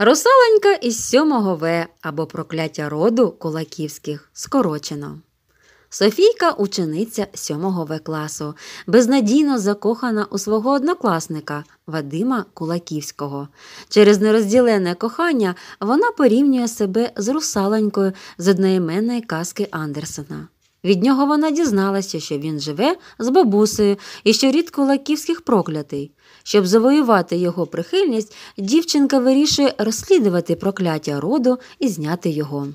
Русалонька із сьомого В або прокляття роду кулаківських скорочено. Софійка учениця сьомого В класу, безнадійно закохана у свого однокласника Вадима Кулаківського. Через нерозділене кохання вона порівнює себе з русалонькою з одноіменної казки Андерсена. Від нього вона дізналася, що він живе з бабусею і що рідко лаківських проклятий. Щоб завоювати його прихильність, дівчинка вирішує розслідувати прокляття роду і зняти його.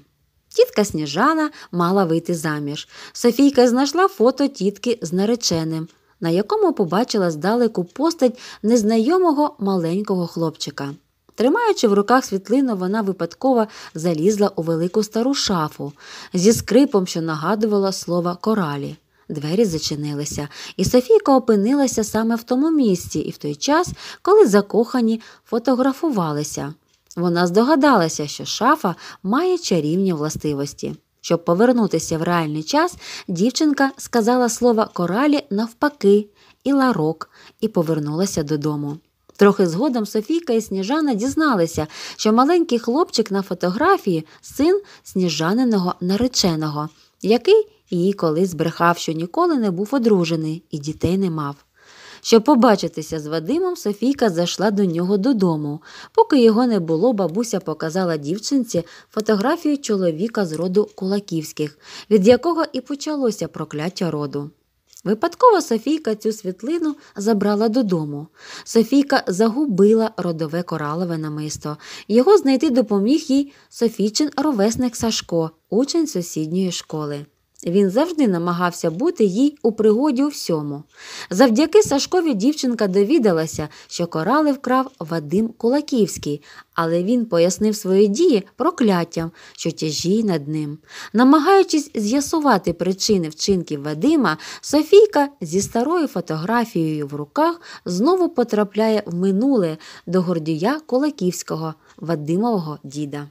Тітка сніжана мала вийти заміж. Софійка знайшла фото тітки з нареченим, на якому побачила здалеку постать незнайомого маленького хлопчика. Тримаючи в руках світлину, вона випадково залізла у велику стару шафу зі скрипом, що нагадувала слово коралі. Двері зачинилися, і Софійка опинилася саме в тому місці і в той час, коли закохані фотографувалися. Вона здогадалася, що шафа має чарівні властивості. Щоб повернутися в реальний час, дівчинка сказала слово коралі навпаки і ларок і повернулася додому. Трохи згодом Софійка і Сніжана дізналися, що маленький хлопчик на фотографії син сніжаниного нареченого, який її колись збрехав, що ніколи не був одружений і дітей не мав. Щоб побачитися з Вадимом, Софійка зайшла до нього додому. Поки його не було, бабуся показала дівчинці фотографію чоловіка з роду Кулаківських, від якого і почалося прокляття роду. Випадково Софійка цю світлину забрала додому. Софійка загубила родове коралове намисто. Його знайти допоміг їй Софійчин ровесник Сашко, учень сусідньої школи. Він завжди намагався бути їй у пригоді у всьому. Завдяки Сашкові дівчинка довідалася, що корали вкрав Вадим Кулаківський, але він пояснив свої дії прокляттям, що тяжіє над ним. Намагаючись з'ясувати причини вчинків Вадима, Софійка зі старою фотографією в руках знову потрапляє в минуле до гордія Кулаківського Вадимового діда.